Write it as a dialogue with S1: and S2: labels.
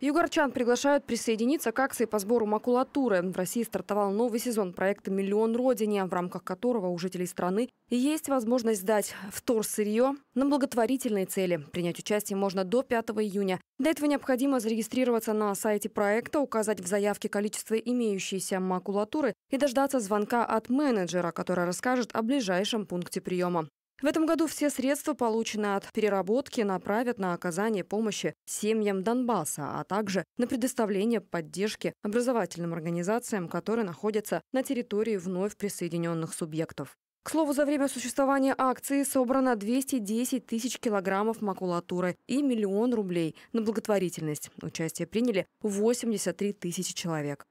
S1: Югорчан приглашают присоединиться к акции по сбору макулатуры. В России стартовал новый сезон проекта «Миллион Родине», в рамках которого у жителей страны есть возможность сдать сырье на благотворительные цели. Принять участие можно до 5 июня. Для этого необходимо зарегистрироваться на сайте проекта, указать в заявке количество имеющейся макулатуры и дождаться звонка от менеджера, который расскажет о ближайшем пункте приема. В этом году все средства, полученные от переработки, направят на оказание помощи семьям Донбасса, а также на предоставление поддержки образовательным организациям, которые находятся на территории вновь присоединенных субъектов. К слову, за время существования акции собрано 210 тысяч килограммов макулатуры и миллион рублей на благотворительность. Участие приняли 83 тысячи человек.